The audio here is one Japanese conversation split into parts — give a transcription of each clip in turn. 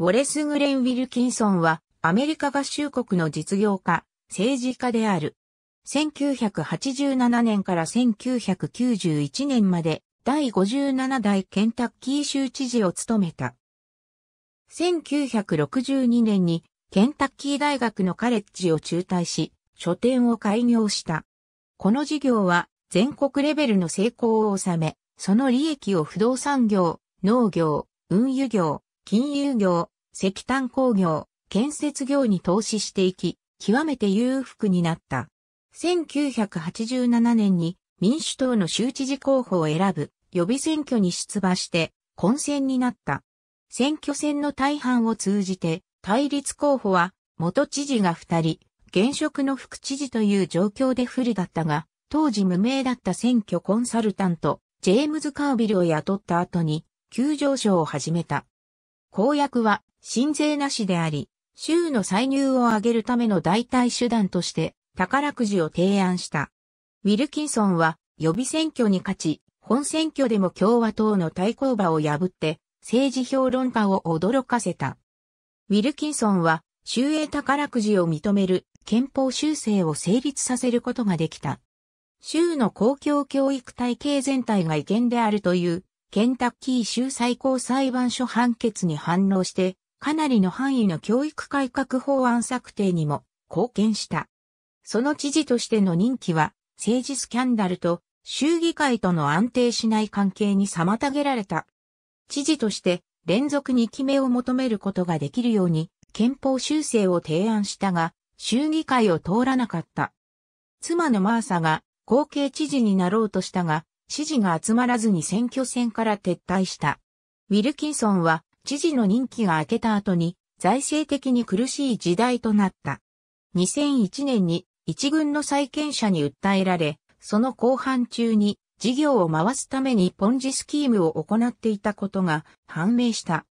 ウォレス・グレン・ウィルキンソンは、アメリカ合衆国の実業家、政治家である。1987年から1991年まで、第57代ケンタッキー州知事を務めた。1962年に、ケンタッキー大学のカレッジを中退し、書店を開業した。この事業は、全国レベルの成功を収め、その利益を不動産業、農業、運輸業、金融業、石炭工業、建設業に投資していき、極めて裕福になった。1987年に民主党の州知事候補を選ぶ予備選挙に出馬して混戦になった。選挙戦の大半を通じて対立候補は元知事が二人、現職の副知事という状況で不利だったが、当時無名だった選挙コンサルタント、ジェームズ・カービルを雇った後に、急上昇を始めた。公約は新税なしであり、州の歳入を上げるための代替手段として宝くじを提案した。ウィルキンソンは予備選挙に勝ち、本選挙でも共和党の対抗馬を破って政治評論家を驚かせた。ウィルキンソンは州営宝くじを認める憲法修正を成立させることができた。州の公共教育体系全体が違憲であるというケンタッキー州最高裁判所判決に反応してかなりの範囲の教育改革法案策定にも貢献した。その知事としての任期は、政治スキャンダルと衆議会との安定しない関係に妨げられた。知事として連続に決めを求めることができるように憲法修正を提案したが、衆議会を通らなかった。妻のマーサが後継知事になろうとしたが、支持が集まらずに選挙戦から撤退した。ウィルキンソンは知事の任期が明けた後に、財政的に苦しい時代となった。2001年に一軍の債権者に訴えられ、その後半中に事業を回すためにポンジスキームを行っていたことが判明した。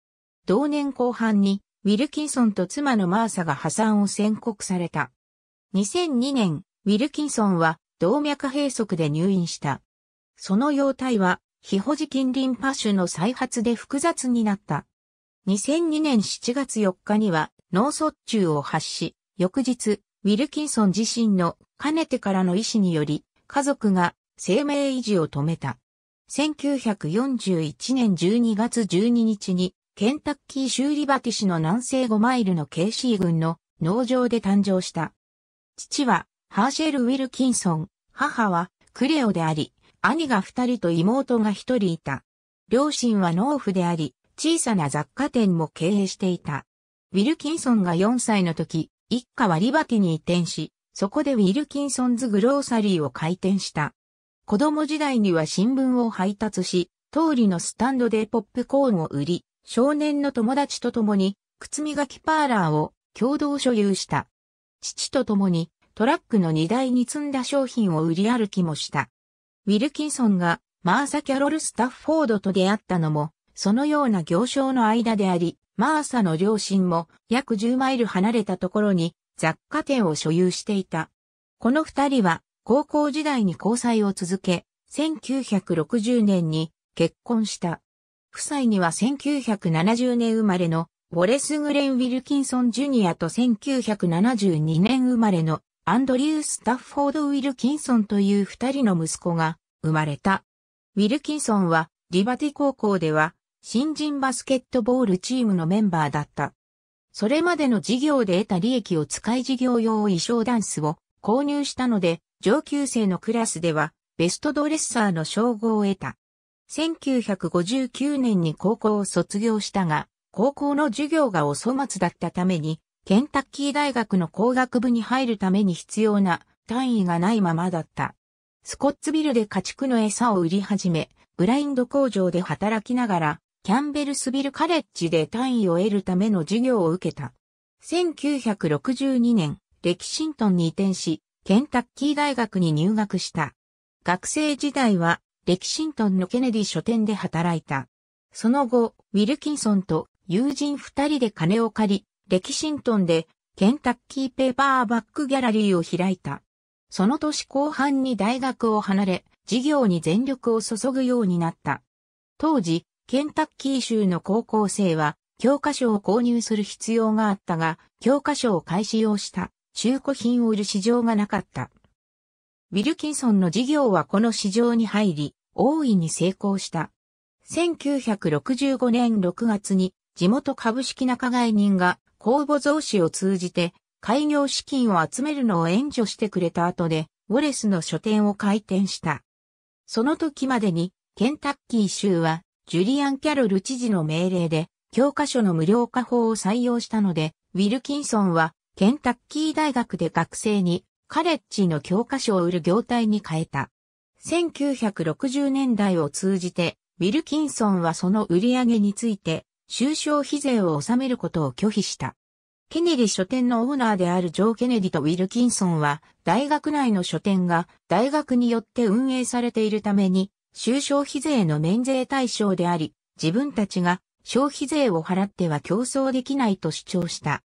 同年後半にウィルキンソンと妻のマーサが破産を宣告された。2002年、ウィルキンソンは動脈閉塞で入院した。その容体は、非保持近隣パッシュの再発で複雑になった。2002年7月4日には脳卒中を発し、翌日、ウィルキンソン自身のかねてからの意思により、家族が生命維持を止めた。1941年12月12日に、ケンタッキー州リバティ市の南西5マイルのケーシー郡の農場で誕生した。父はハーシェル・ウィルキンソン、母はクレオであり、兄が二人と妹が一人いた。両親は農夫であり、小さな雑貨店も経営していた。ウィルキンソンが4歳の時、一家はリバティに移転し、そこでウィルキンソンズグローサリーを開店した。子供時代には新聞を配達し、通りのスタンドでポップコーンを売り、少年の友達と共に、靴磨きパーラーを共同所有した。父と共にトラックの荷台に積んだ商品を売り歩きもした。ウィルキンソンがマーサ・キャロル・スタッフォードと出会ったのもそのような行商の間であり、マーサの両親も約10マイル離れたところに雑貨店を所有していた。この二人は高校時代に交際を続け、1960年に結婚した。夫妻には1970年生まれのウォレス・グレン・ウィルキンソン・ジュニアと1972年生まれのアンドリュー・スタッフォード・ウィルキンソンという二人の息子が生まれた。ウィルキンソンはリバティ高校では新人バスケットボールチームのメンバーだった。それまでの事業で得た利益を使い事業用衣装ダンスを購入したので、上級生のクラスではベストドレッサーの称号を得た。1959年に高校を卒業したが、高校の授業がお粗末だったために、ケンタッキー大学の工学部に入るために必要な単位がないままだった。スコッツビルで家畜の餌を売り始め、ブラインド工場で働きながら、キャンベルスビルカレッジで単位を得るための授業を受けた。1962年、レキシントンに移転し、ケンタッキー大学に入学した。学生時代は、レキシントンのケネディ書店で働いた。その後、ウィルキンソンと友人二人で金を借り、レキシントンでケンタッキーペーパーバックギャラリーを開いた。その年後半に大学を離れ、授業に全力を注ぐようになった。当時、ケンタッキー州の高校生は、教科書を購入する必要があったが、教科書を買い使用した中古品を売る市場がなかった。ウィルキンソンの事業はこの市場に入り、大いに成功した。1965年6月に地元株式仲買人が公募増資を通じて開業資金を集めるのを援助してくれた後で、ウォレスの書店を開店した。その時までにケンタッキー州はジュリアン・キャロル知事の命令で、教科書の無料化法を採用したので、ウィルキンソンは、ケンタッキー大学で学生に、カレッジの教科書を売る業態に変えた。1960年代を通じて、ウィルキンソンはその売り上げについて、収賞費税を納めることを拒否した。ケネディ書店のオーナーであるジョー・ケネディとウィルキンソンは、大学内の書店が大学によって運営されているために、収消費税の免税対象であり、自分たちが消費税を払っては競争できないと主張した。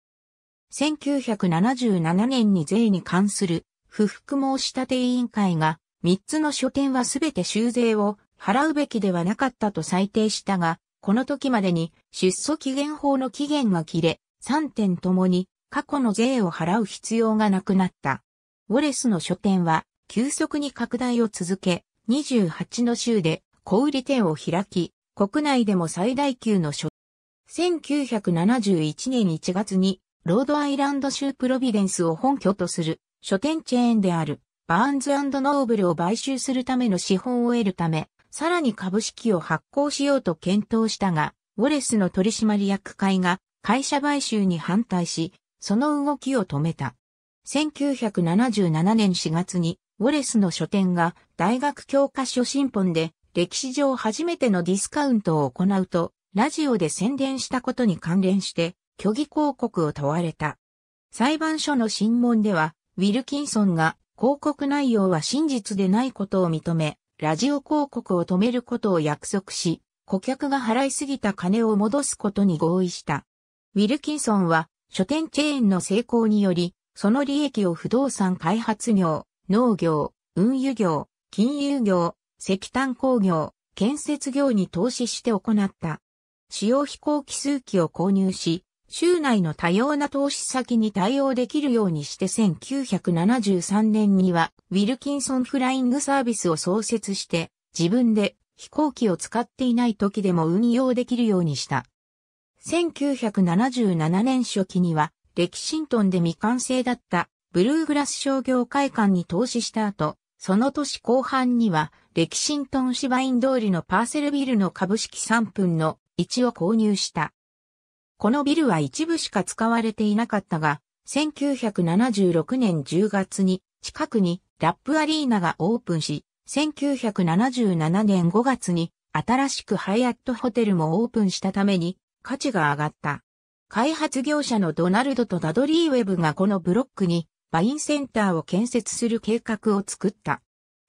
1977年に税に関する不服申し立て委員会が3つの書店はすべて修税を払うべきではなかったと裁定したが、この時までに出訴期限法の期限が切れ、3点ともに過去の税を払う必要がなくなった。ウォレスの書店は急速に拡大を続け、28の州で小売店を開き、国内でも最大級の書。1971年1月に、ロードアイランド州プロビデンスを本拠とする書店チェーンであるバーンズノーブルを買収するための資本を得るため、さらに株式を発行しようと検討したが、ウォレスの取締役会が会社買収に反対し、その動きを止めた。1977年4月にウォレスの書店が大学教科書新本で歴史上初めてのディスカウントを行うと、ラジオで宣伝したことに関連して、虚偽広告を問われた。裁判所の審問では、ウィルキンソンが広告内容は真実でないことを認め、ラジオ広告を止めることを約束し、顧客が払いすぎた金を戻すことに合意した。ウィルキンソンは書店チェーンの成功により、その利益を不動産開発業、農業、運輸業、金融業、石炭工業、建設業に投資して行った。使用飛行機数機を購入し、州内の多様な投資先に対応できるようにして1973年にはウィルキンソンフライングサービスを創設して自分で飛行機を使っていない時でも運用できるようにした。1977年初期にはレキシントンで未完成だったブルーグラス商業会館に投資した後、その年後半には、レキシントン芝ン通りのパーセルビルの株式3分の1を購入した。このビルは一部しか使われていなかったが、1976年10月に近くにラップアリーナがオープンし、1977年5月に新しくハイアットホテルもオープンしたために価値が上がった。開発業者のドナルドとダドリーウェブがこのブロックにバインセンターを建設する計画を作った。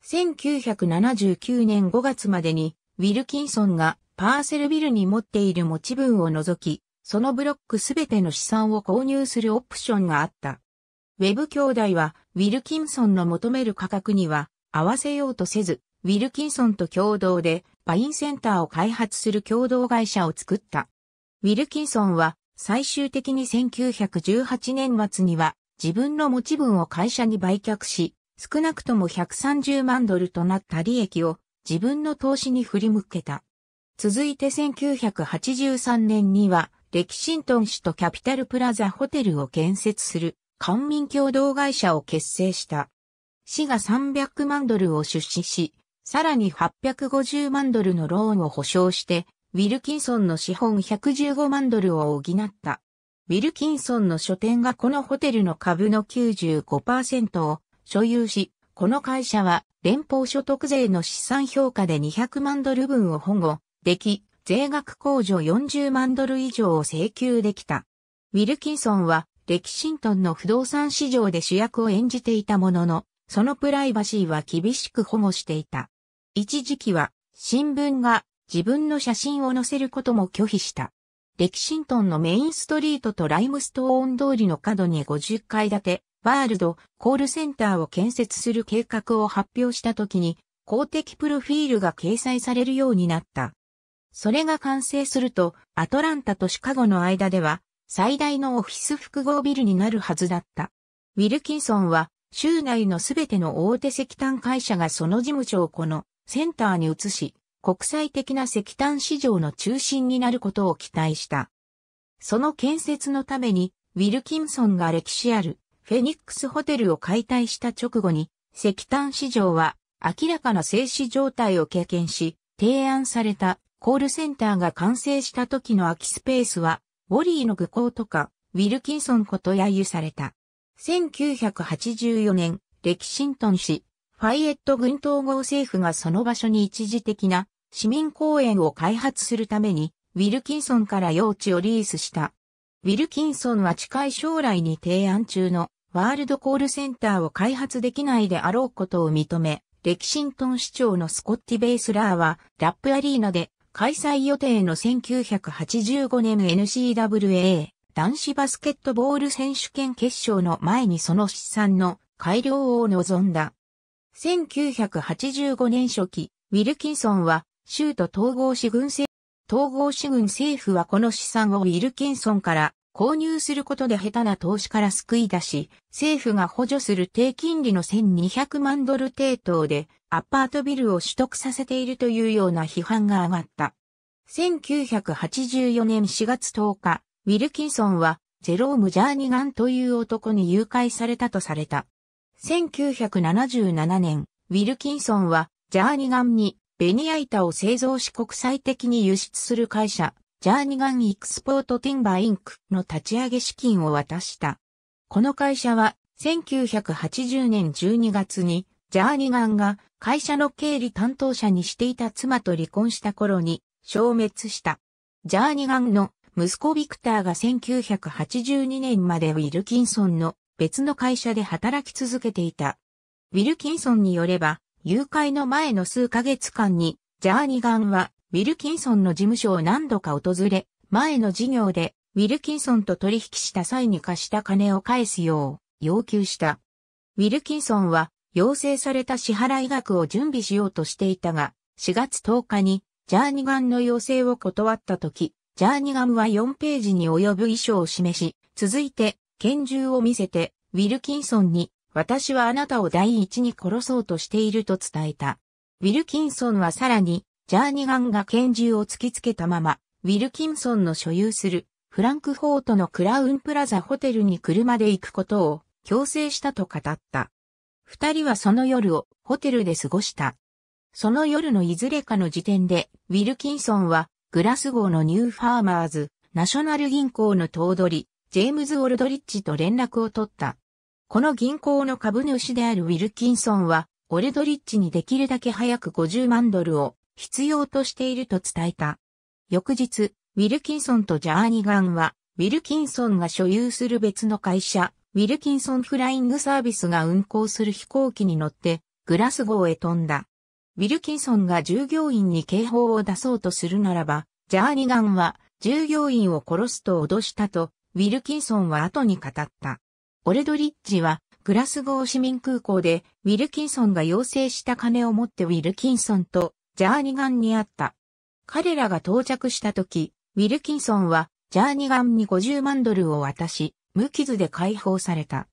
1979年5月までに、ウィルキンソンがパーセルビルに持っている持ち分を除き、そのブロックすべての資産を購入するオプションがあった。ウェブ兄弟は、ウィルキンソンの求める価格には合わせようとせず、ウィルキンソンと共同で、バインセンターを開発する共同会社を作った。ウィルキンソンは、最終的に1918年末には、自分の持ち分を会社に売却し、少なくとも130万ドルとなった利益を自分の投資に振り向けた。続いて1983年には、レキシントン市とキャピタルプラザホテルを建設する官民共同会社を結成した。市が300万ドルを出資し、さらに850万ドルのローンを保証して、ウィルキンソンの資本115万ドルを補った。ウィルキンソンの書店がこのホテルの株の95%を所有し、この会社は連邦所得税の資産評価で200万ドル分を保護でき、税額控除40万ドル以上を請求できた。ウィルキンソンはレキシントンの不動産市場で主役を演じていたものの、そのプライバシーは厳しく保護していた。一時期は新聞が自分の写真を載せることも拒否した。レキシントンのメインストリートとライムストーン通りの角に50階建て、ワールド、コールセンターを建設する計画を発表した時に、公的プロフィールが掲載されるようになった。それが完成すると、アトランタとシカゴの間では、最大のオフィス複合ビルになるはずだった。ウィルキンソンは、州内のすべての大手石炭会社がその事務所をこのセンターに移し、国際的な石炭市場の中心になることを期待した。その建設のために、ウィルキンソンが歴史あるフェニックスホテルを解体した直後に、石炭市場は明らかな静止状態を経験し、提案されたコールセンターが完成した時の空きスペースは、ウォリーの愚行とか、ウィルキンソンこと揶揄された。1984年、レキシントン市、ファイエット軍統合政府がその場所に一時的な市民公園を開発するために、ウィルキンソンから用地をリースした。ウィルキンソンは近い将来に提案中のワールドコールセンターを開発できないであろうことを認め、レキシントン市長のスコッティ・ベイスラーは、ラップアリーナで開催予定の1985年 NCWA 男子バスケットボール選手権決勝の前にその資産の改良を望んだ。1985年初期、ウィルキンソンは州都統合市軍政、統合市軍政府はこの資産をウィルキンソンから購入することで下手な投資から救い出し、政府が補助する低金利の1200万ドル抵当でアパートビルを取得させているというような批判が上がった。1984年4月10日、ウィルキンソンはゼローム・ジャーニガンという男に誘拐されたとされた。1977年、ウィルキンソンはジャーニガンにベニヤ板を製造し国際的に輸出する会社、ジャーニガン・イクスポート・ティンバー・インクの立ち上げ資金を渡した。この会社は、1980年12月に、ジャーニガンが会社の経理担当者にしていた妻と離婚した頃に、消滅した。ジャーニガンの息子ビクターが1982年までウィルキンソンの別の会社で働き続けていた。ウィルキンソンによれば、誘拐の前の数ヶ月間に、ジャーニガンは、ウィルキンソンの事務所を何度か訪れ、前の事業で、ウィルキンソンと取引した際に貸した金を返すよう、要求した。ウィルキンソンは、要請された支払い額を準備しようとしていたが、4月10日に、ジャーニガンの要請を断った時、ジャーニガンは4ページに及ぶ遺書を示し、続いて、拳銃を見せて、ウィルキンソンに私はあなたを第一に殺そうとしていると伝えた。ウィルキンソンはさらに、ジャーニガンが拳銃を突きつけたまま、ウィルキンソンの所有するフランクフォートのクラウンプラザホテルに車で行くことを強制したと語った。二人はその夜をホテルで過ごした。その夜のいずれかの時点で、ウィルキンソンはグラスゴーのニューファーマーズ、ナショナル銀行の頭取、ジェームズ・オルドリッジと連絡を取った。この銀行の株主であるウィルキンソンは、オルドリッチにできるだけ早く50万ドルを必要としていると伝えた。翌日、ウィルキンソンとジャーニガンは、ウィルキンソンが所有する別の会社、ウィルキンソンフライングサービスが運航する飛行機に乗って、グラスゴーへ飛んだ。ウィルキンソンが従業員に警報を出そうとするならば、ジャーニガンは従業員を殺すと脅したと、ウィルキンソンは後に語った。オルドリッジは、グラスゴー市民空港で、ウィルキンソンが要請した金を持ってウィルキンソンとジャーニガンに会った。彼らが到着した時、ウィルキンソンは、ジャーニガンに50万ドルを渡し、無傷で解放された。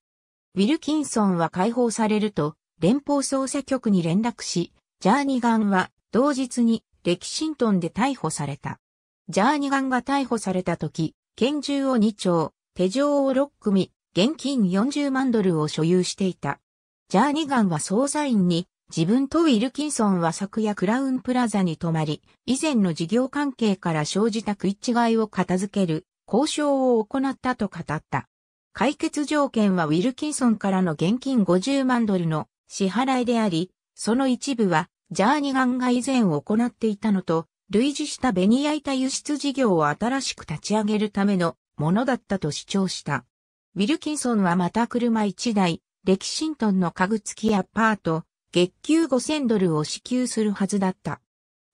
ウィルキンソンは解放されると、連邦捜査局に連絡し、ジャーニガンは、同日に、レキシントンで逮捕された。ジャーニガンが逮捕された時、拳銃を2丁、手錠を6組、現金40万ドルを所有していた。ジャーニガンは捜査員に、自分とウィルキンソンは昨夜クラウンプラザに泊まり、以前の事業関係から生じた食い違いを片付ける交渉を行ったと語った。解決条件はウィルキンソンからの現金50万ドルの支払いであり、その一部はジャーニガンが以前行っていたのと、類似したベニヤ板輸出事業を新しく立ち上げるためのものだったと主張した。ウィルキンソンはまた車1台、レキシントンの家具付きアパート、月給5000ドルを支給するはずだった。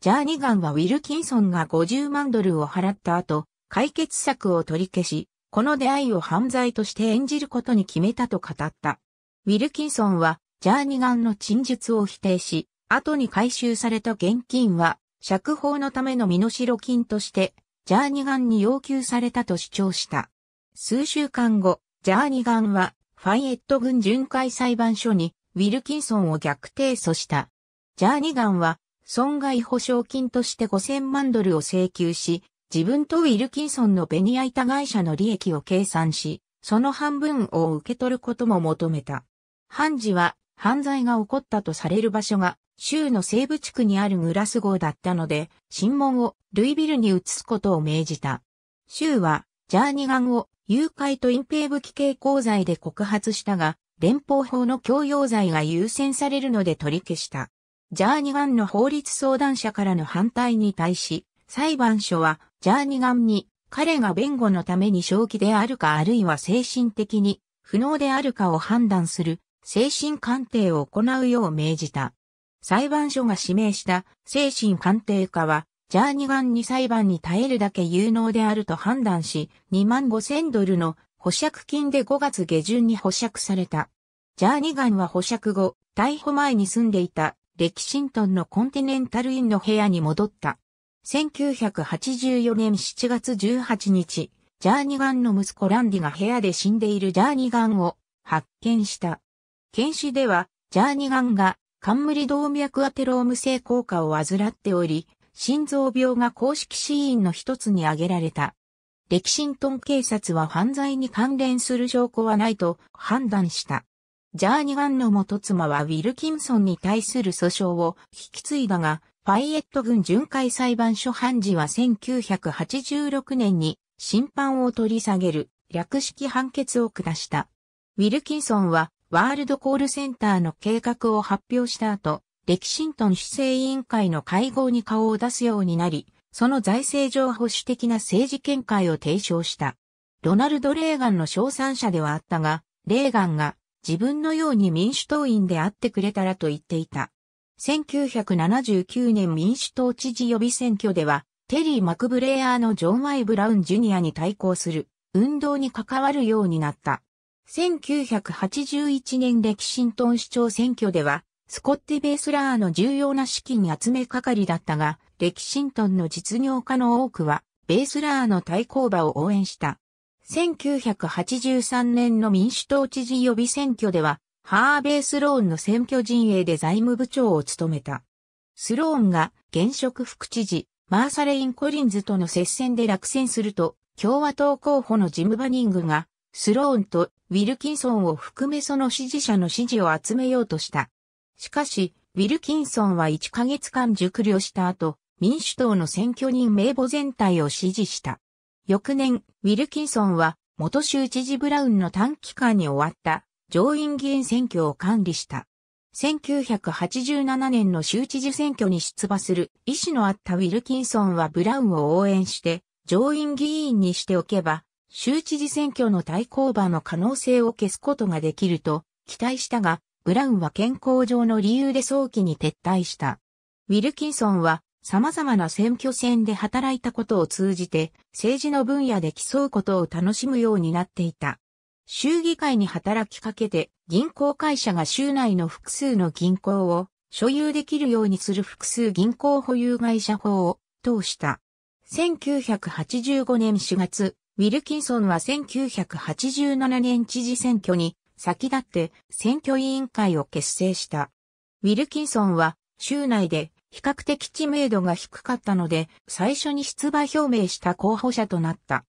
ジャーニガンはウィルキンソンが50万ドルを払った後、解決策を取り消し、この出会いを犯罪として演じることに決めたと語った。ウィルキンソンは、ジャーニガンの陳述を否定し、後に回収された現金は、釈放のための身代金として、ジャーニガンに要求されたと主張した。数週間後、ジャーニガンは、ファイエット軍巡回裁判所に、ウィルキンソンを逆提訴した。ジャーニガンは、損害保証金として5000万ドルを請求し、自分とウィルキンソンのベニヤ板会社の利益を計算し、その半分を受け取ることも求めた。判事は、犯罪が起こったとされる場所が、州の西部地区にあるグラス号だったので、審問をルイビルに移すことを命じた。州は、ジャーニガンを誘拐と隠蔽武器系向罪で告発したが、連邦法の強要罪が優先されるので取り消した。ジャーニガンの法律相談者からの反対に対し、裁判所はジャーニガンに彼が弁護のために正気であるかあるいは精神的に不能であるかを判断する精神鑑定を行うよう命じた。裁判所が指名した精神鑑定家はジャーニガンに裁判に耐えるだけ有能であると判断し、2万5千ドルの保釈金で5月下旬に保釈された。ジャーニガンは保釈後、逮捕前に住んでいたレキシントンのコンティネンタルインの部屋に戻った。1984年7月18日、ジャーニガンの息子ランディが部屋で死んでいるジャーニガンを発見した。検視では、ジャーニガンが冠動脈アテローム性効果を患っており、心臓病が公式死因の一つに挙げられた。歴史ントン警察は犯罪に関連する証拠はないと判断した。ジャーニガンの元妻はウィルキンソンに対する訴訟を引き継いだが、ファイエット軍巡回裁判所判事は1986年に審判を取り下げる略式判決を下した。ウィルキンソンはワールドコールセンターの計画を発表した後、歴新トン市政委員会の会合に顔を出すようになり、その財政上保守的な政治見解を提唱した。ロナルド・レーガンの賞賛者ではあったが、レーガンが自分のように民主党員であってくれたらと言っていた。1979年民主党知事予備選挙では、テリー・マクブレアーのジョン・ワイ・ブラウン・ジュニアに対抗する運動に関わるようになった。1981年歴新トン市長選挙では、スコッティ・ベースラーの重要な資金集め係だったが、レキシントンの実業家の多くは、ベースラーの対抗馬を応援した。1983年の民主党知事予備選挙では、ハーベースローンの選挙陣営で財務部長を務めた。スローンが現職副知事、マーサレイン・コリンズとの接戦で落選すると、共和党候補のジム・バニングが、スローンとウィルキンソンを含めその支持者の支持を集めようとした。しかし、ウィルキンソンは1ヶ月間熟慮した後、民主党の選挙人名簿全体を支持した。翌年、ウィルキンソンは元州知事ブラウンの短期間に終わった上院議員選挙を管理した。1987年の州知事選挙に出馬する意思のあったウィルキンソンはブラウンを応援して上院議員にしておけば州知事選挙の対抗馬の可能性を消すことができると期待したがブラウンは健康上の理由で早期に撤退した。ウィルキンソンは様々な選挙戦で働いたことを通じて政治の分野で競うことを楽しむようになっていた。州議会に働きかけて銀行会社が州内の複数の銀行を所有できるようにする複数銀行保有会社法を通した。1985年4月、ウィルキンソンは1987年知事選挙に先立って選挙委員会を結成した。ウィルキンソンは州内で比較的知名度が低かったので最初に出馬表明した候補者となった。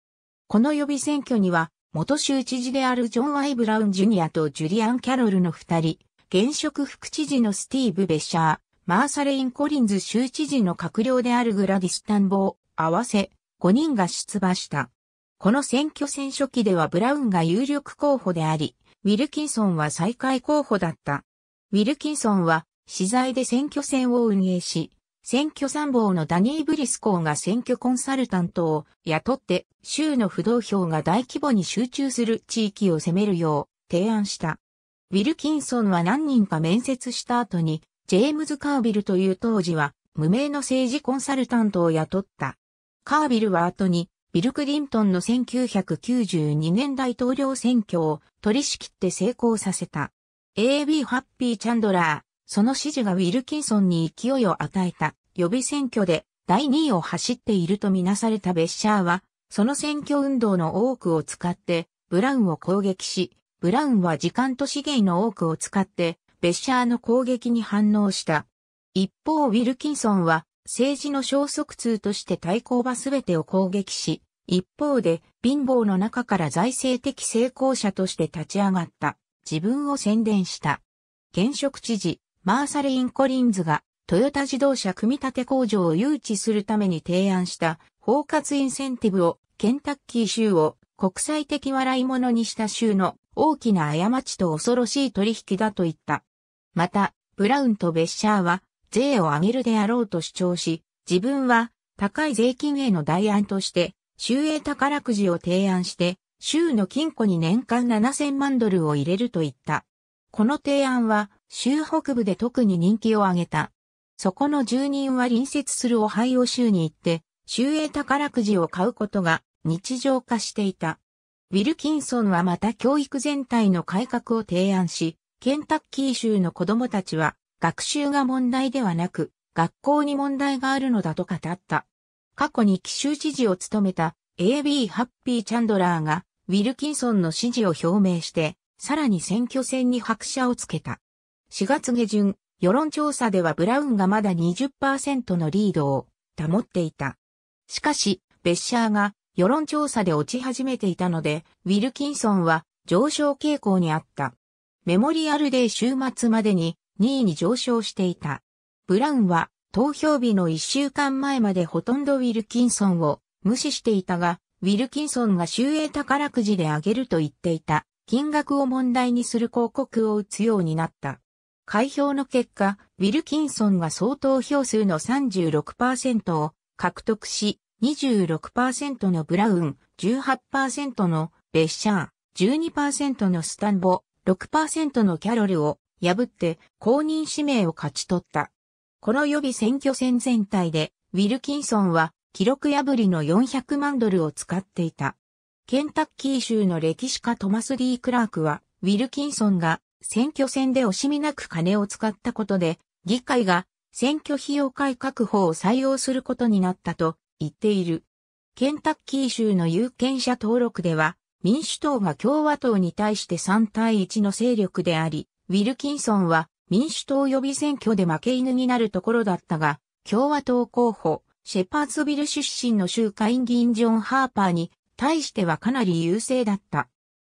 この予備選挙には元州知事であるジョン・ワイ・ブラウン・ジュニアとジュリアン・キャロルの二人、現職副知事のスティーブ・ベシャー、マーサレイン・コリンズ州知事の閣僚であるグラディスタンボー、合わせ5人が出馬した。この選挙戦初期ではブラウンが有力候補であり、ウィルキンソンは再開候補だった。ウィルキンソンは、資材で選挙戦を運営し、選挙参謀のダニー・ブリスコーが選挙コンサルタントを雇って、州の不動票が大規模に集中する地域を攻めるよう提案した。ウィルキンソンは何人か面接した後に、ジェームズ・カービルという当時は、無名の政治コンサルタントを雇った。カービルは後に、ビル・クリントンの1992年大統領選挙を取り仕切って成功させた。AB ハッピー・チャンドラー、その支持がウィルキンソンに勢いを与えた予備選挙で第2位を走っているとみなされたベッシャーは、その選挙運動の多くを使ってブラウンを攻撃し、ブラウンは時間と資源の多くを使ってベッシャーの攻撃に反応した。一方、ウィルキンソンは政治の消息通として対抗はすべてを攻撃し、一方で、貧乏の中から財政的成功者として立ち上がった、自分を宣伝した。現職知事、マーサレイン・コリンズが、トヨタ自動車組み立て工場を誘致するために提案した、包括インセンティブを、ケンタッキー州を、国際的笑い物にした州の、大きな過ちと恐ろしい取引だと言った。また、ブラウンとベッシャーは、税を上げるであろうと主張し、自分は、高い税金への代案として、州営宝くじを提案して、州の金庫に年間7000万ドルを入れると言った。この提案は、州北部で特に人気を上げた。そこの住人は隣接するオハイオ州に行って、州営宝くじを買うことが日常化していた。ウィルキンソンはまた教育全体の改革を提案し、ケンタッキー州の子供たちは学習が問題ではなく、学校に問題があるのだと語った。過去に奇襲知事を務めた AB ハッピー・チャンドラーがウィルキンソンの支持を表明して、さらに選挙戦に拍車をつけた。4月下旬、世論調査ではブラウンがまだ20%のリードを保っていた。しかし、ベッシャーが世論調査で落ち始めていたので、ウィルキンソンは上昇傾向にあった。メモリアルデー週末までに2位に上昇していた。ブラウンは投票日の一週間前までほとんどウィルキンソンを無視していたが、ウィルキンソンが集英宝くじであげると言っていた金額を問題にする広告を打つようになった。開票の結果、ウィルキンソンが総投票数の36%を獲得し、26%のブラウン、18%のベッシャー、12%のスタンボ、6%のキャロルを破って公認指名を勝ち取った。この予備選挙戦全体で、ウィルキンソンは記録破りの400万ドルを使っていた。ケンタッキー州の歴史家トマス・リー・クラークは、ウィルキンソンが選挙戦で惜しみなく金を使ったことで、議会が選挙費用改革法を採用することになったと言っている。ケンタッキー州の有権者登録では、民主党が共和党に対して3対1の勢力であり、ウィルキンソンは民主党予備選挙で負け犬になるところだったが、共和党候補、シェパーツビル出身の州会議員ジョン・ハーパーに対してはかなり優勢だった。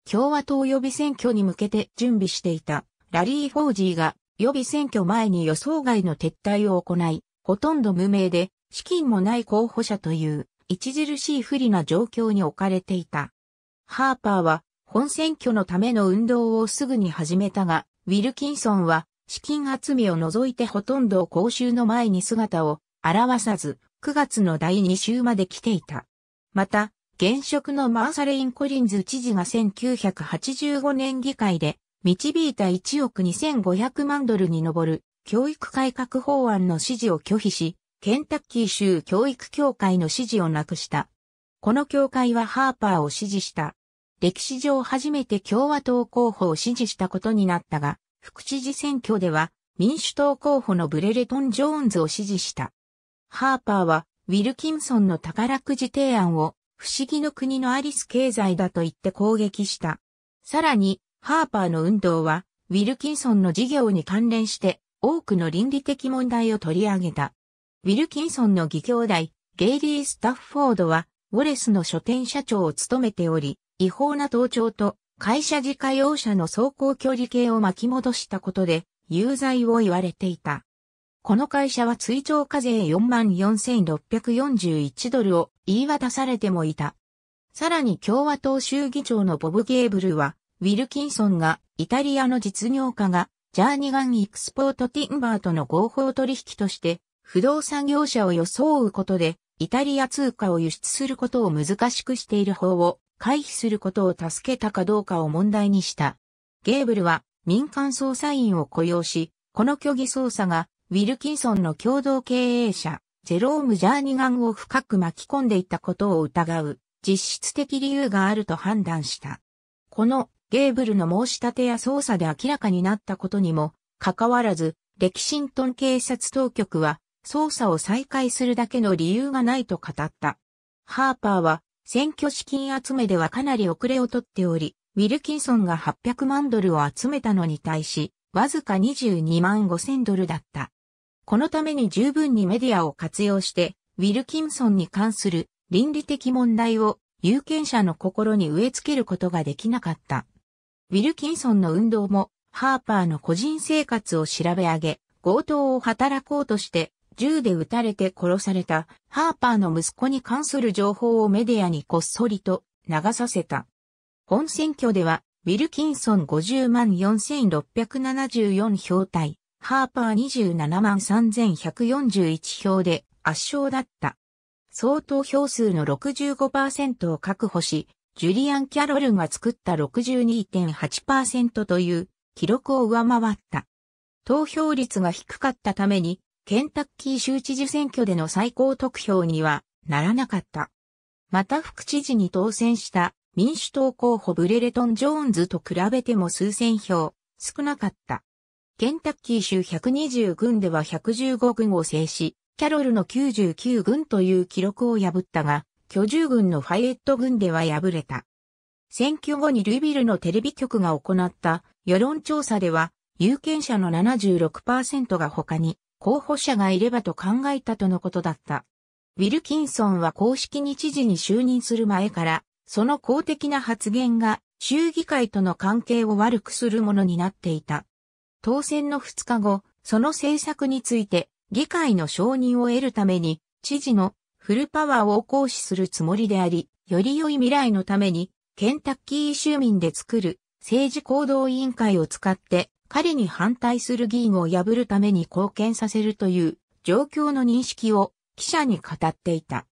共和党予備選挙に向けて準備していたラリー・フォージーが予備選挙前に予想外の撤退を行い、ほとんど無名で資金もない候補者という著しい不利な状況に置かれていた。ハーパーは本選挙のための運動をすぐに始めたが、ウィルキンソンは資金集めを除いてほとんど公衆の前に姿を現さず、9月の第2週まで来ていた。また、現職のマーサレイン・コリンズ知事が1985年議会で導いた1億2500万ドルに上る教育改革法案の支持を拒否し、ケンタッキー州教育協会の支持をなくした。この協会はハーパーを支持した。歴史上初めて共和党候補を支持したことになったが、副知事選挙では民主党候補のブレレトン・ジョーンズを支持した。ハーパーはウィルキンソンの宝くじ提案を不思議の国のアリス経済だと言って攻撃した。さらに、ハーパーの運動は、ウィルキンソンの事業に関連して多くの倫理的問題を取り上げた。ウィルキンソンの義兄弟、ゲイリー・スタッフォードは、ウォレスの書店社長を務めており、違法な盗聴と会社自家用車の走行距離計を巻き戻したことで有罪を言われていた。この会社は追徴課税44,641ドルを言い渡されてもいた。さらに共和党州議長のボブ・ゲーブルは、ウィルキンソンがイタリアの実業家がジャーニガン・エクスポート・ティンバーとの合法取引として不動産業者を装うことでイタリア通貨を輸出することを難しくしている法を回避することを助けたかどうかを問題にした。ゲーブルは民間捜査員を雇用し、この虚偽捜査がウィルキンソンの共同経営者、ジェローム・ジャーニガンを深く巻き込んでいったことを疑う、実質的理由があると判断した。このゲーブルの申し立てや捜査で明らかになったことにも、かかわらず、レキシントン警察当局は、捜査を再開するだけの理由がないと語った。ハーパーは、選挙資金集めではかなり遅れをとっており、ウィルキンソンが800万ドルを集めたのに対し、わずか22万5千ドルだった。このために十分にメディアを活用して、ウィルキンソンに関する倫理的問題を有権者の心に植え付けることができなかった。ウィルキンソンの運動も、ハーパーの個人生活を調べ上げ、強盗を働こうとして、銃で撃たれて殺されたハーパーの息子に関する情報をメディアにこっそりと流させた。本選挙では、ウィルキンソン50万4674票対、ハーパー27万3141票で圧勝だった。相当票数の65%を確保し、ジュリアン・キャロルが作った62.8%という記録を上回った。投票率が低かったためにケンタッキー州知事選挙での最高得票にはならなかった。また副知事に当選した民主党候補ブレレトン・ジョーンズと比べても数千票少なかった。ケンタッキー州120軍では115軍を制し、キャロルの99軍という記録を破ったが、居住軍のファイエット軍では敗れた。選挙後にルイビルのテレビ局が行った世論調査では、有権者の76%が他に、候補者がいればと考えたとのことだった。ウィルキンソンは公式に知事に就任する前から、その公的な発言が州議会との関係を悪くするものになっていた。当選の2日後、その政策について議会の承認を得るために知事のフルパワーを行使するつもりであり、より良い未来のためにケンタッキー州民で作る政治行動委員会を使って彼に反対する議員を破るために貢献させるという状況の認識を記者に語っていた。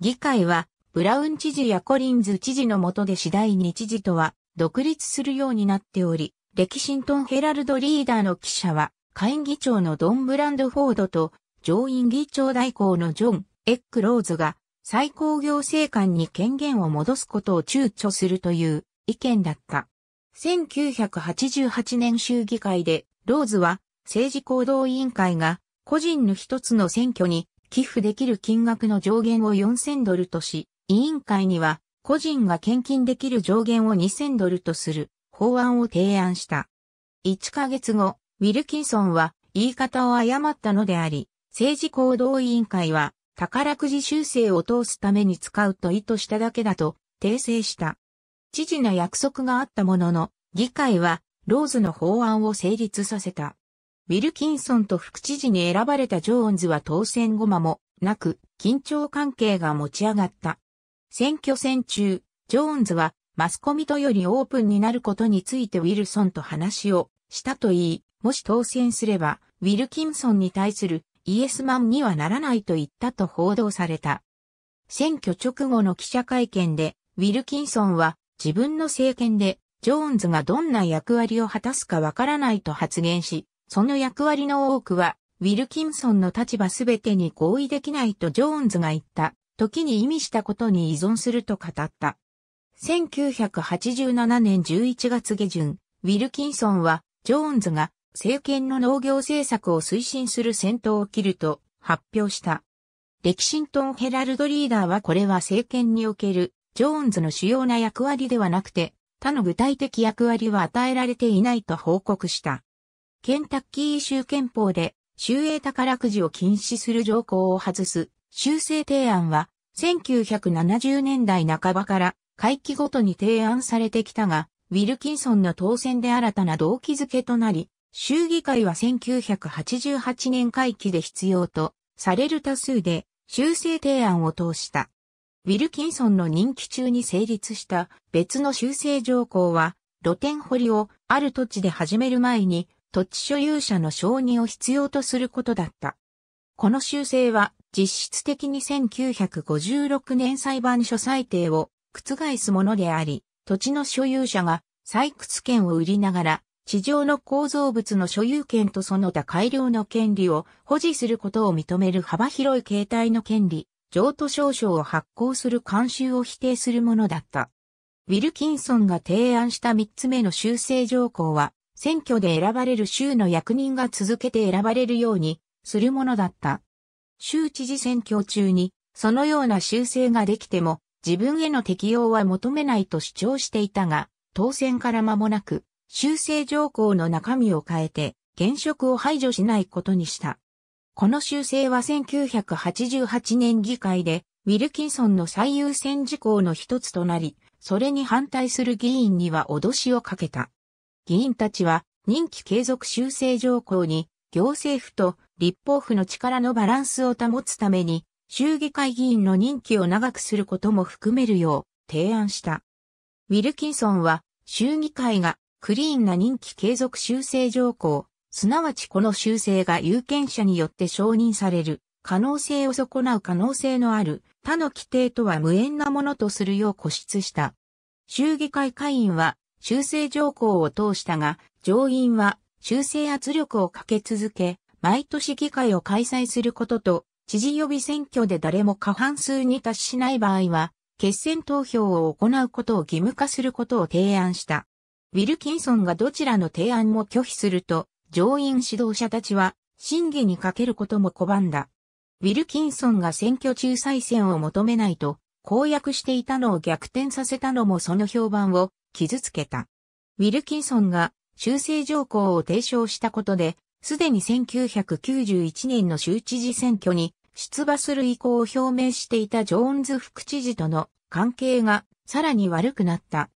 議会はブラウン知事やコリンズ知事の下で次第に知事とは独立するようになっており、レキシントンヘラルドリーダーの記者は、下院議長のドン・ブランドフォードと上院議長代行のジョン・エック・ローズが最高行政官に権限を戻すことを躊躇するという意見だった。1988年衆議会で、ローズは政治行動委員会が個人の一つの選挙に寄付できる金額の上限を4000ドルとし、委員会には個人が献金できる上限を2000ドルとする法案を提案した。1ヶ月後、ウィルキンソンは言い方を誤ったのであり、政治行動委員会は宝くじ修正を通すために使うと意図しただけだと訂正した。知事の約束があったものの、議会はローズの法案を成立させた。ウィルキンソンと副知事に選ばれたジョーンズは当選後間もなく緊張関係が持ち上がった。選挙戦中、ジョーンズはマスコミとよりオープンになることについてウィルソンと話をしたと言い、もし当選すればウィルキンソンに対するイエスマンにはならないと言ったと報道された。選挙直後の記者会見で、ウィルキンソンは自分の政権で、ジョーンズがどんな役割を果たすかわからないと発言し、その役割の多くは、ウィルキンソンの立場すべてに合意できないとジョーンズが言った時に意味したことに依存すると語った。1987年11月下旬、ウィルキンソンは、ジョーンズが政権の農業政策を推進する戦闘を切ると発表した。レキシントンヘラルドリーダーはこれは政権におけるジョーンズの主要な役割ではなくて、他の具体的役割は与えられていないと報告した。ケンタッキー州憲法で、州営宝くじを禁止する条項を外す修正提案は、1970年代半ばから会期ごとに提案されてきたが、ウィルキンソンの当選で新たな動機づけとなり、州議会は1988年会期で必要とされる多数で修正提案を通した。ウィルキンソンの任期中に成立した別の修正条項は、露天掘りをある土地で始める前に土地所有者の承認を必要とすることだった。この修正は実質的に1956年裁判所裁定を覆すものであり、土地の所有者が採掘権を売りながら地上の構造物の所有権とその他改良の権利を保持することを認める幅広い形態の権利譲渡証書を発行する慣習を否定するものだった。ウィルキンソンが提案した3つ目の修正条項は、選挙で選ばれる州の役人が続けて選ばれるようにするものだった。州知事選挙中に、そのような修正ができても、自分への適用は求めないと主張していたが、当選から間もなく、修正条項の中身を変えて、現職を排除しないことにした。この修正は1988年議会で、ウィルキンソンの最優先事項の一つとなり、それに反対する議員には脅しをかけた。議員たちは、任期継続修正条項に、行政府と立法府の力のバランスを保つために、州議会議員の任期を長くすることも含めるよう提案した。ウィルキンソンは、州議会がクリーンな任期継続修正条項すなわちこの修正が有権者によって承認される、可能性を損なう可能性のある、他の規定とは無縁なものとするよう固執した。州議会会員は修正条項を通したが、上院は修正圧力をかけ続け、毎年議会を開催することと、知事予備選挙で誰も過半数に達しない場合は、決選投票を行うことを義務化することを提案した。ウィルキンソンがどちらの提案も拒否すると、上院指導者たちは審議にかけることも拒んだ。ウィルキンソンが選挙仲裁選を求めないと公約していたのを逆転させたのもその評判を傷つけた。ウィルキンソンが修正条項を提唱したことで、すでに1991年の州知事選挙に出馬する意向を表明していたジョーンズ副知事との関係がさらに悪くなった。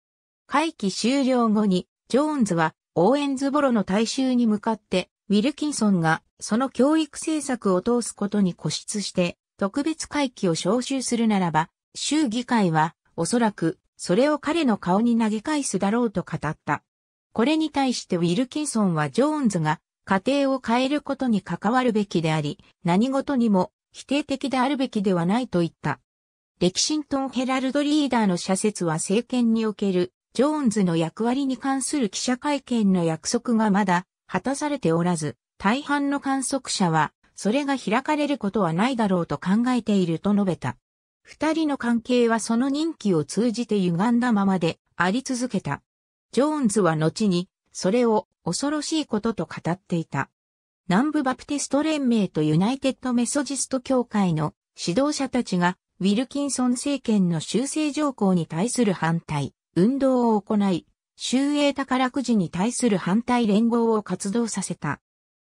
会期終了後に、ジョーンズはオーエンズボロの大衆に向かって、ウィルキンソンがその教育政策を通すことに固執して、特別会期を招集するならば、州議会は、おそらく、それを彼の顔に投げ返すだろうと語った。これに対してウィルキンソンはジョーンズが、家庭を変えることに関わるべきであり、何事にも否定的であるべきではないと言った。レキシントンヘラルドリーダーの社説は政権におけるジョーンズの役割に関する記者会見の約束がまだ果たされておらず、大半の観測者は、それが開かれることはないだろうと考えていると述べた。二人の関係はその任期を通じて歪んだままであり続けた。ジョーンズは後に、それを恐ろしいことと語っていた。南部バプテスト連盟とユナイテッドメソジスト協会の指導者たちがウィルキンソン政権の修正条項に対する反対、運動を行い、州英宝くじに対する反対連合を活動させた。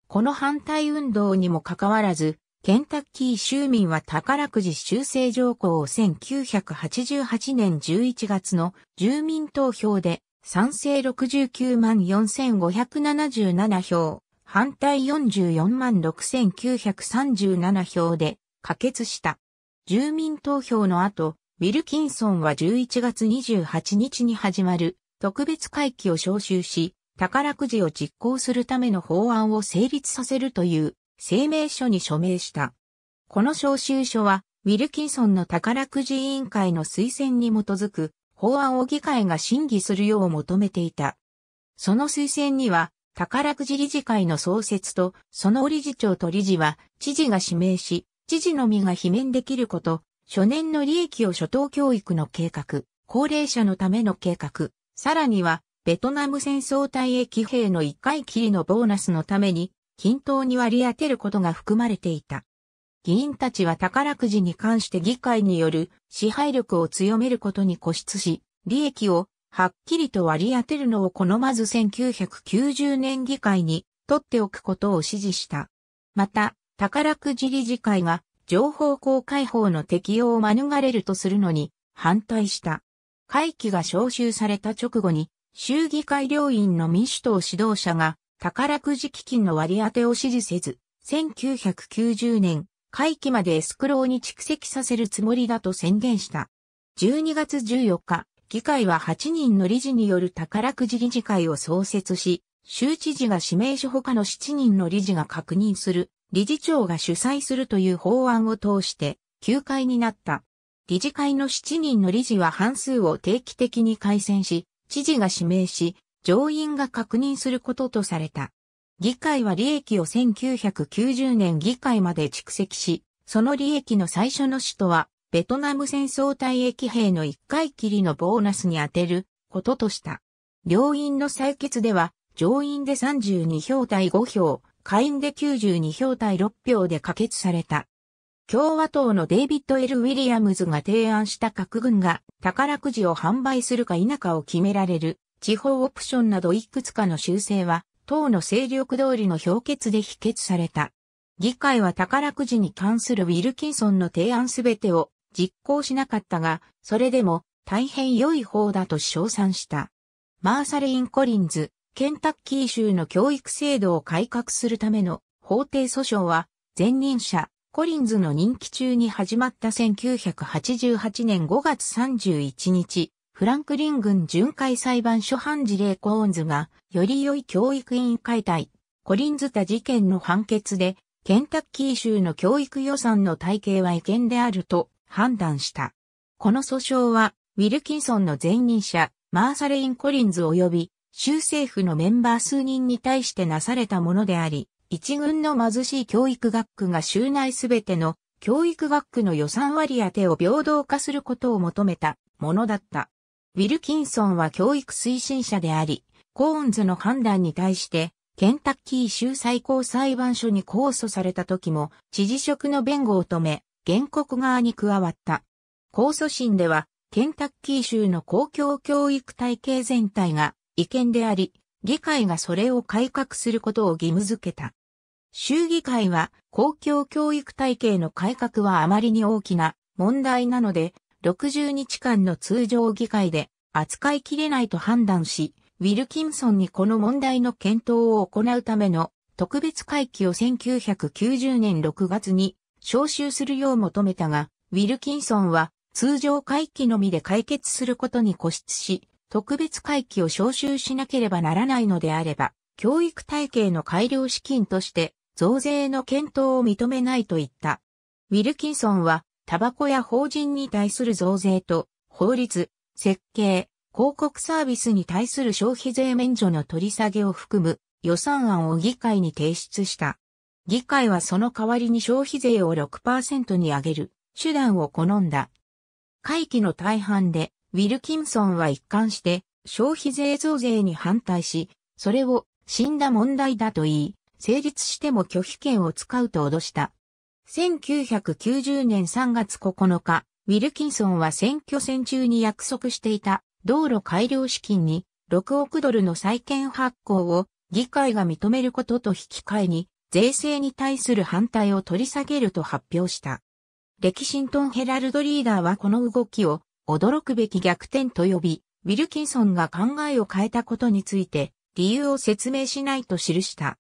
この反対運動にもかかわらず、ケンタッキー州民は宝くじ修正条項を1988年11月の住民投票で賛成69万4577票、反対44万6937票で可決した。住民投票の後、ウィルキンソンは11月28日に始まる特別会期を招集し、宝くじを実行するための法案を成立させるという声明書に署名した。この招集書は、ウィルキンソンの宝くじ委員会の推薦に基づく法案を議会が審議するよう求めていた。その推薦には、宝くじ理事会の創設と、その理事長と理事は、知事が指名し、知事のみが罷免できること、初年の利益を初等教育の計画、高齢者のための計画、さらには、ベトナム戦争退役兵の一回きりのボーナスのために、均等に割り当てることが含まれていた。議員たちは宝くじに関して議会による支配力を強めることに固執し、利益をはっきりと割り当てるのを好まず1990年議会に取っておくことを指示した。また、宝くじ理事会が情報公開法の適用を免れるとするのに反対した。会期が召集された直後に、州議会両院の民主党指導者が宝くじ基金の割り当てを支持せず、1990年、会期までエスクローに蓄積させるつもりだと宣言した。12月14日、議会は8人の理事による宝くじ理事会を創設し、州知事が指名し他の7人の理事が確認する理事長が主催するという法案を通して休会になった。理事会の7人の理事は半数を定期的に改選し、知事が指名し、上院が確認することとされた。議会は利益を1990年議会まで蓄積し、その利益の最初の使途は、ベトナム戦争退役兵の1回きりのボーナスに充てることとした。両院の採決では、上院で32票対5票、下院で92票対6票で可決された。共和党のデイビッド・エル・ウィリアムズが提案した核軍が宝くじを販売するか否かを決められる地方オプションなどいくつかの修正は党の勢力通りの評決で否決された。議会は宝くじに関するウィルキンソンの提案すべてを実行しなかったが、それでも大変良い方だと称賛した。マーサレイン・コリンズ、ケンタッキー州の教育制度を改革するための法廷訴訟は、前任者、コリンズの任期中に始まった1988年5月31日、フランクリン郡巡回裁判所判事例コーンズが、より良い教育委員会対、コリンズ他事件の判決で、ケンタッキー州の教育予算の体系は違憲であると判断した。この訴訟は、ウィルキンソンの前任者、マーサレイン・コリンズ及び州政府のメンバー数人に対してなされたものであり、一軍の貧しい教育学区が州内すべての教育学区の予算割り当てを平等化することを求めたものだった。ウィルキンソンは教育推進者であり、コーンズの判断に対して、ケンタッキー州最高裁判所に控訴された時も、知事職の弁護を止め、原告側に加わった。控訴審では、ケンタッキー州の公共教育体系全体が違憲であり、議会がそれを改革することを義務づけた。州議会は公共教育体系の改革はあまりに大きな問題なので、60日間の通常議会で扱いきれないと判断し、ウィルキンソンにこの問題の検討を行うための特別会期を1990年6月に招集するよう求めたが、ウィルキンソンは通常会期のみで解決することに固執し、特別会期を招集しなければならないのであれば、教育体系の改良資金として増税の検討を認めないと言った。ウィルキンソンは、タバコや法人に対する増税と、法律、設計、広告サービスに対する消費税免除の取り下げを含む予算案を議会に提出した。議会はその代わりに消費税を6%に上げる手段を好んだ。会期の大半でウィルキンソンは一貫して消費税増税に反対し、それを死んだ問題だと言い、成立しても拒否権を使うと脅した。1990年3月9日、ウィルキンソンは選挙戦中に約束していた道路改良資金に6億ドルの債券発行を議会が認めることと引き換えに税制に対する反対を取り下げると発表した。歴史ントンヘラルドリーダーはこの動きを驚くべき逆転と呼び、ウィルキンソンが考えを変えたことについて、理由を説明しないと記した。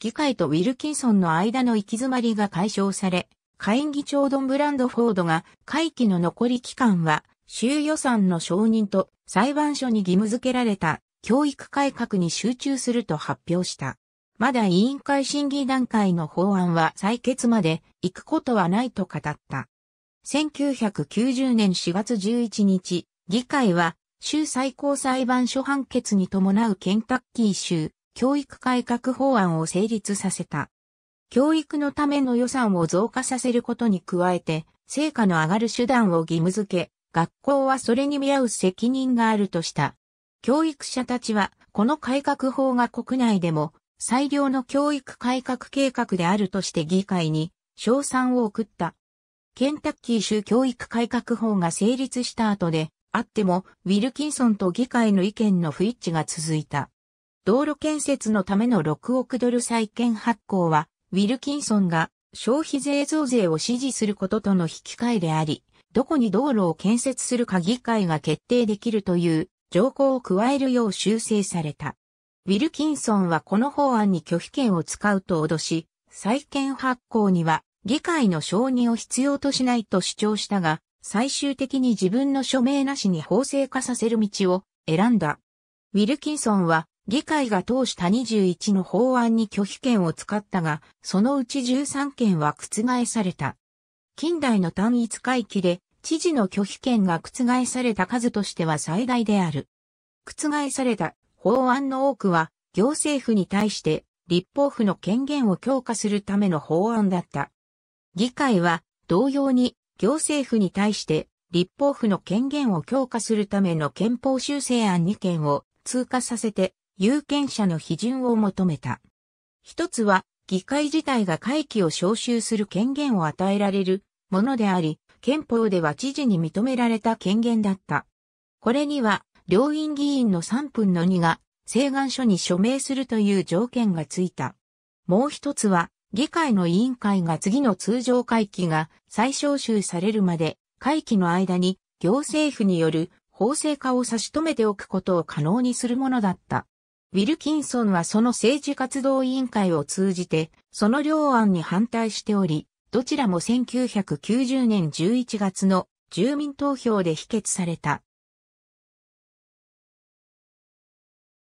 議会とウィルキンソンの間の行き詰まりが解消され、下院議長ドン・ブランドフォードが会期の残り期間は、州予算の承認と裁判所に義務付けられた教育改革に集中すると発表した。まだ委員会審議段階の法案は採決まで行くことはないと語った。1990年4月11日、議会は、州最高裁判所判決に伴うケンタッキー州教育改革法案を成立させた。教育のための予算を増加させることに加えて、成果の上がる手段を義務付け、学校はそれに見合う責任があるとした。教育者たちは、この改革法が国内でも最良の教育改革計画であるとして議会に、賞賛を送った。ケンタッキー州教育改革法が成立した後で、あっても、ウィルキンソンと議会の意見の不一致が続いた。道路建設のための6億ドル債券発行は、ウィルキンソンが消費税増税を支持することとの引き換えであり、どこに道路を建設するか議会が決定できるという条項を加えるよう修正された。ウィルキンソンはこの法案に拒否権を使うと脅し、債券発行には議会の承認を必要としないと主張したが、最終的に自分の署名なしに法制化させる道を選んだ。ウィルキンソンは議会が通した21の法案に拒否権を使ったが、そのうち13件は覆された。近代の単一回帰で知事の拒否権が覆された数としては最大である。覆された法案の多くは行政府に対して立法府の権限を強化するための法案だった。議会は同様に行政府に対して立法府の権限を強化するための憲法修正案2件を通過させて有権者の批准を求めた。一つは議会自体が会期を召集する権限を与えられるものであり、憲法では知事に認められた権限だった。これには両院議員の3分の2が請願書に署名するという条件がついた。もう一つは、議会の委員会が次の通常会期が再招集されるまで、会期の間に行政府による法制化を差し止めておくことを可能にするものだった。ウィルキンソンはその政治活動委員会を通じて、その両案に反対しており、どちらも1990年11月の住民投票で否決された。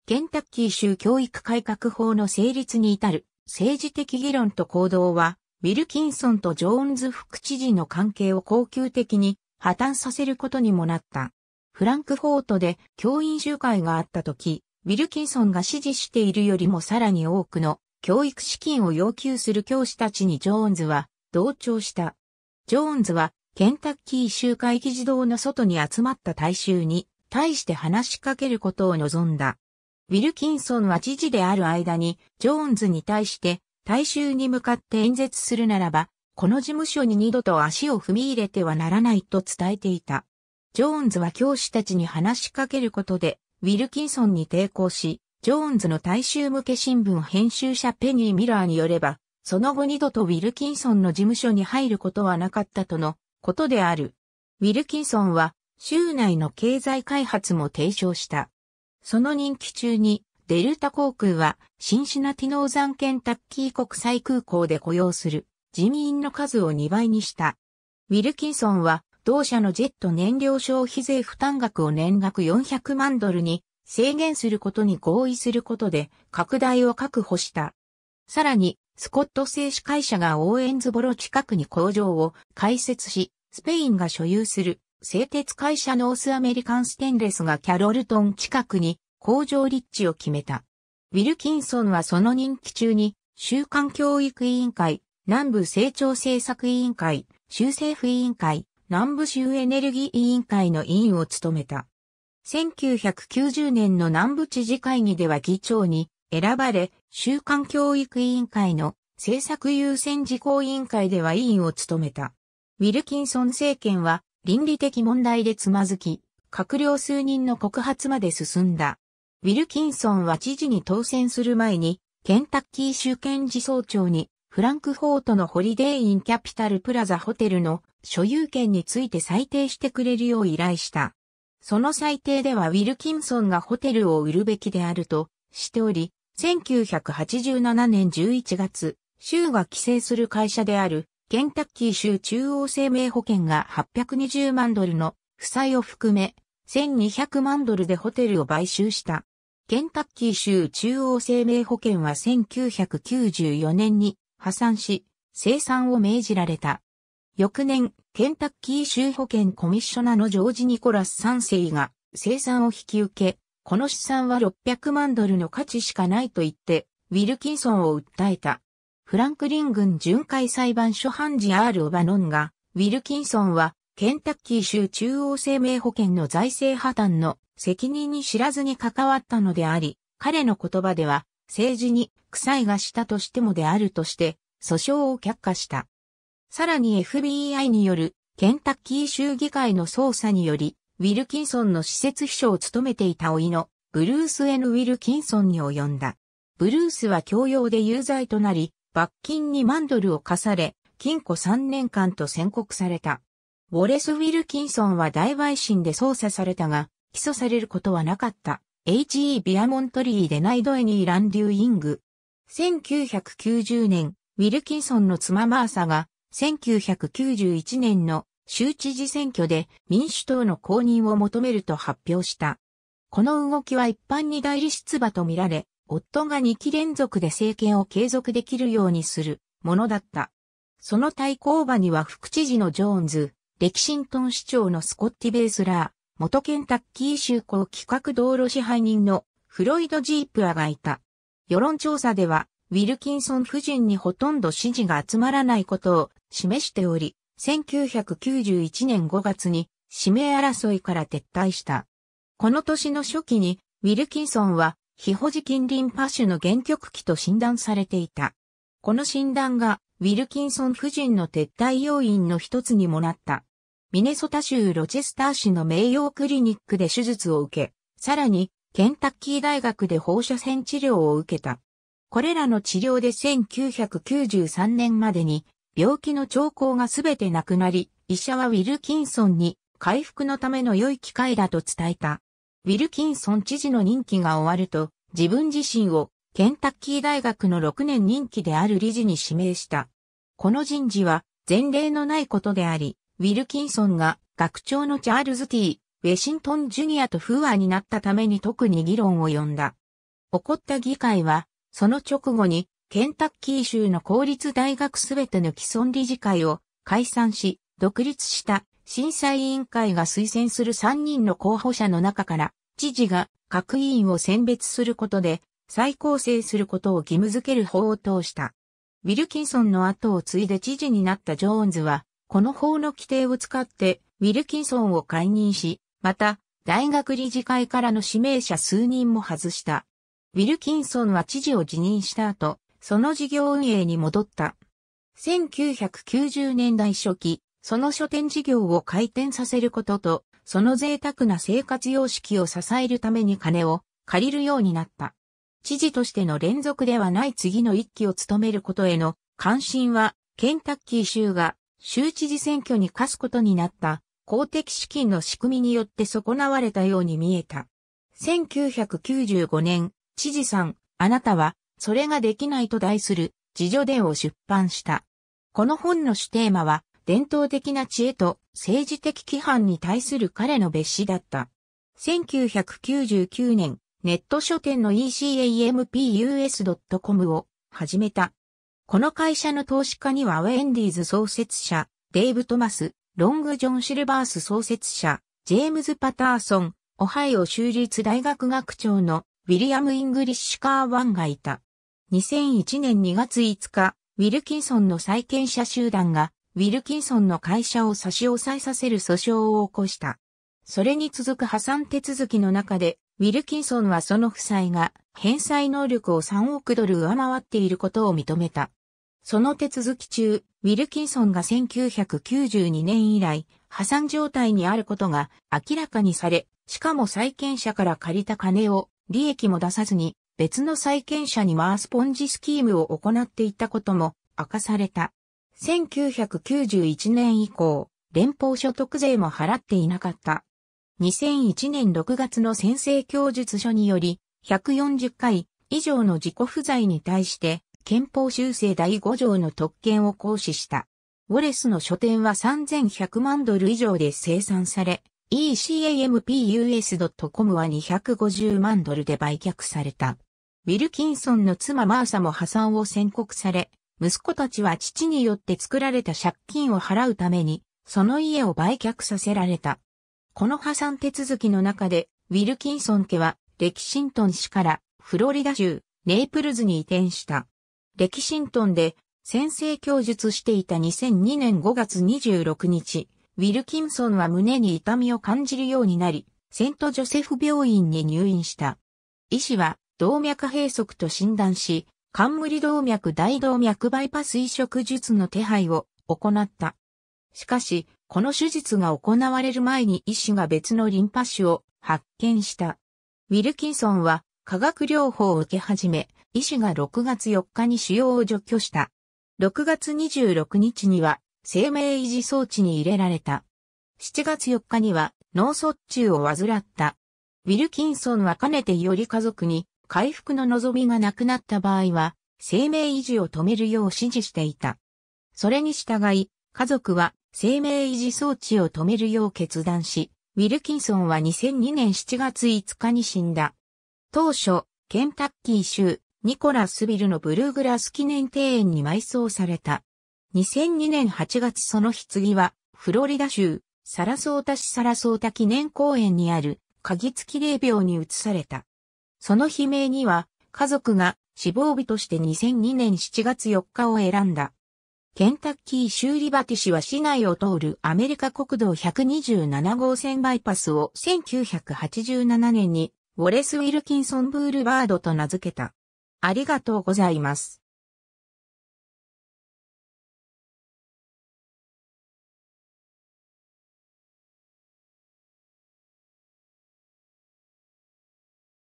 ケンタッキー州教育改革法の成立に至る政治的議論と行動は、ウィルキンソンとジョーンズ副知事の関係を恒久的に破綻させることにもなった。フランクフォートで教員集会があった時、ウィルキンソンが支持しているよりもさらに多くの教育資金を要求する教師たちにジョーンズは同調した。ジョーンズはケンタッキー集会議事堂の外に集まった大衆に対して話しかけることを望んだ。ウィルキンソンは知事である間に、ジョーンズに対して、大衆に向かって演説するならば、この事務所に二度と足を踏み入れてはならないと伝えていた。ジョーンズは教師たちに話しかけることで、ウィルキンソンに抵抗し、ジョーンズの大衆向け新聞編集者ペニー・ミラーによれば、その後二度とウィルキンソンの事務所に入ることはなかったとのことである。ウィルキンソンは、州内の経済開発も提唱した。その任期中に、デルタ航空は、シンシナティノーザンケンタッキー国際空港で雇用する人員の数を2倍にした。ウィルキンソンは、同社のジェット燃料消費税負担額を年額400万ドルに制限することに合意することで拡大を確保した。さらに、スコット製紙会社がオーエンズボロ近くに工場を開設し、スペインが所有する製鉄会社ノースアメリカンステンレスがキャロルトン近くに工場立地を決めた。ウィルキンソンはその任期中に、週刊教育委員会、南部成長政策委員会、州政府委員会、南部州エネルギー委員会の委員を務めた。1990年の南部知事会議では議長に選ばれ、週刊教育委員会の政策優先事項委員会では委員を務めた。ウィルキンソン政権は倫理的問題でつまずき、閣僚数人の告発まで進んだ。ウィルキンソンは知事に当選する前に、ケンタッキー州検事総長に、フランクフォートのホリデーインキャピタルプラザホテルの所有権について裁定してくれるよう依頼した。その裁定ではウィルキンソンがホテルを売るべきであるとしており、1987年11月、州が規制する会社であるケンタッキー州中央生命保険が820万ドルの負債を含め、1200万ドルでホテルを買収した。ケンタッキー州中央生命保険は1994年に破産し、生産を命じられた。翌年、ケンタッキー州保険コミッショナーのジョージ・ニコラス3世が生産を引き受け、この資産は600万ドルの価値しかないと言って、ウィルキンソンを訴えた。フランクリン軍巡回裁判所判事 R オバノンが、ウィルキンソンは、ケンタッキー州中央生命保険の財政破綻の責任に知らずに関わったのであり、彼の言葉では、政治に臭いがしたとしてもであるとして、訴訟を却下した。さらに FBI によるケンタッキー州議会の捜査により、ウィルキンソンの施設秘書を務めていた老いのブルース・エヌ・ウィルキンソンに及んだ。ブルースは強要で有罪となり、罰金2万ドルを課され、禁錮3年間と宣告された。ウォレス・ウィルキンソンは大陪審で捜査されたが、起訴されることはなかった。H.E. ビアモントリー・デナイド・エニー・ランデュー・イング。1990年、ウィルキンソンの妻マーサが、1991年の州知事選挙で民主党の公認を求めると発表した。この動きは一般に代理出馬とみられ、夫が2期連続で政権を継続できるようにするものだった。その対抗馬には副知事のジョーンズ、レキシントン市長のスコッティ・ベースラー、元ケンタッキー州公企画道路支配人のフロイド・ジープアがいた。世論調査では、ウィルキンソン夫人にほとんど支持が集まらないことを示しており、1991年5月に指名争いから撤退した。この年の初期に、ウィルキンソンは非保持近隣パッシュの原曲期と診断されていた。この診断が、ウィルキンソン夫人の撤退要因の一つにもなった。ミネソタ州ロチェスター市の名誉クリニックで手術を受け、さらに、ケンタッキー大学で放射線治療を受けた。これらの治療で1993年までに、病気の兆候がすべてなくなり、医者はウィルキンソンに回復のための良い機会だと伝えた。ウィルキンソン知事の任期が終わると、自分自身をケンタッキー大学の6年任期である理事に指名した。この人事は前例のないことであり、ウィルキンソンが学長のチャールズ・ティー、ウェシントン・ジュニアと不和になったために特に議論を呼んだ。起こった議会は、その直後にケンタッキー州の公立大学すべての既存理事会を解散し、独立した審査委員会が推薦する3人の候補者の中から、知事が各委員を選別することで、再構成することを義務づける法を通した。ウィルキンソンの後を継いで知事になったジョーンズは、この法の規定を使って、ウィルキンソンを解任し、また、大学理事会からの指名者数人も外した。ウィルキンソンは知事を辞任した後、その事業運営に戻った。1990年代初期、その書店事業を回転させることと、その贅沢な生活様式を支えるために金を借りるようになった。知事としての連続ではない次の一期を務めることへの関心は、ケンタッキー州が州知事選挙に課すことになった公的資金の仕組みによって損なわれたように見えた。1995年、知事さん、あなたは、それができないと題する自助伝を出版した。この本の主テーマは、伝統的な知恵と政治的規範に対する彼の別紙だった。1999年、ネット書店の ecampus.com を始めた。この会社の投資家にはウェンディーズ創設者、デイブ・トマス、ロング・ジョン・シルバース創設者、ジェームズ・パターソン、オハイオ州立大学学長のウィリアム・イングリッシュ・カーワンがいた。2001年2月5日、ウィルキンソンの債権者集団がウィルキンソンの会社を差し押さえさせる訴訟を起こした。それに続く破産手続きの中で、ウィルキンソンはその負債が返済能力を3億ドル上回っていることを認めた。その手続き中、ウィルキンソンが1992年以来、破産状態にあることが明らかにされ、しかも債権者から借りた金を利益も出さずに別の債権者に回すポンジスキームを行っていたことも明かされた。1991年以降、連邦所得税も払っていなかった。2001年6月の先制供述書により、140回以上の自己不在に対して、憲法修正第5条の特権を行使した。ウォレスの書店は3100万ドル以上で生産され、ECAMPUS.com は250万ドルで売却された。ウィルキンソンの妻マーサも破産を宣告され、息子たちは父によって作られた借金を払うために、その家を売却させられた。この破産手続きの中で、ウィルキンソン家は、レキシントン市からフロリダ州、ネイプルズに移転した。レキシントンで、先生供述していた2002年5月26日、ウィルキンソンは胸に痛みを感じるようになり、セントジョセフ病院に入院した。医師は動脈閉塞と診断し、冠動脈大動脈バイパス移植術の手配を行った。しかし、この手術が行われる前に医師が別のリンパ腫を発見した。ウィルキンソンは化学療法を受け始め、医師が6月4日に腫瘍を除去した。6月26日には生命維持装置に入れられた。7月4日には脳卒中を患った。ウィルキンソンはかねてより家族に回復の望みがなくなった場合は、生命維持を止めるよう指示していた。それに従い、家族は生命維持装置を止めるよう決断し、ウィルキンソンは2002年7月5日に死んだ。当初、ケンタッキー州、ニコラスビルのブルーグラス記念庭園に埋葬された。2002年8月その棺は、フロリダ州、サラソータ市サラソータ記念公園にある、鍵付き霊廟に移された。その悲鳴には、家族が死亡日として2002年7月4日を選んだ。ケンタッキー州リバティ市は市内を通るアメリカ国道127号線バイパスを1987年にウォレス・ウィルキンソン・ブールバードと名付けた。ありがとうございます。